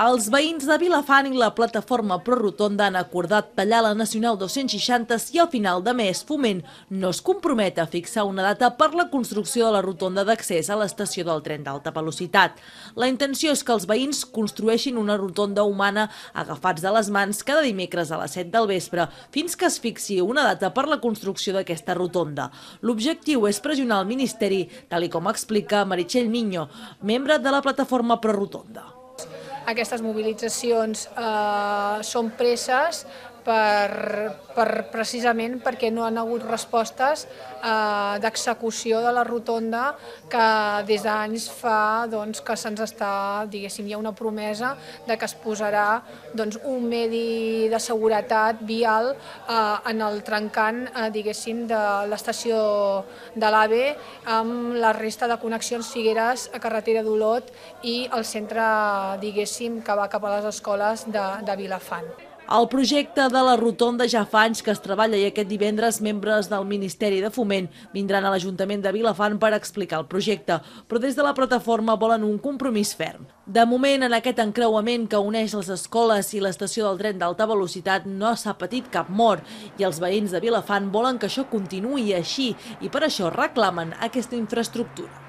Els veïns de Vilafant i la plataforma ProRotonda han acordat tallar la Nacional 260 si al final de mes Foment no es compromet a fixar una data per la construcció de la rotonda d'accés a l'estació del tren d'alta velocitat. La intenció és que els veïns construeixin una rotonda humana agafats de les mans cada dimecres a les 7 del vespre fins que es fixi una data per la construcció d'aquesta rotonda. L'objectiu és pressionar el Ministeri, tal com explica Meritxell Niño, membre de la plataforma ProRotonda aquestes mobilitzacions eh, són presses, per, per, precisament perquè no han hagut respostes eh, d'execució de la rotonda que des d'anys fa doncs, que se'ns està, diguéssim, hi ha una promesa de que es posarà doncs, un medi de seguretat vial eh, en el trencant, eh, diguéssim, de l'estació de l'AVE amb la resta de connexions Figueres a carretera d'Olot i el centre, diguéssim, que va cap a les escoles de, de Vilafant. El projecte de la Rotonda ja fa anys que es treballa i aquest divendres membres del Ministeri de Foment vindran a l'Ajuntament de Vilafant per explicar el projecte, però des de la plataforma volen un compromís ferm. De moment, en aquest encreuament que uneix les escoles i l'estació del tren d'alta velocitat no s'ha patit cap mort i els veïns de Vilafant volen que això continuï així i per això reclamen aquesta infraestructura.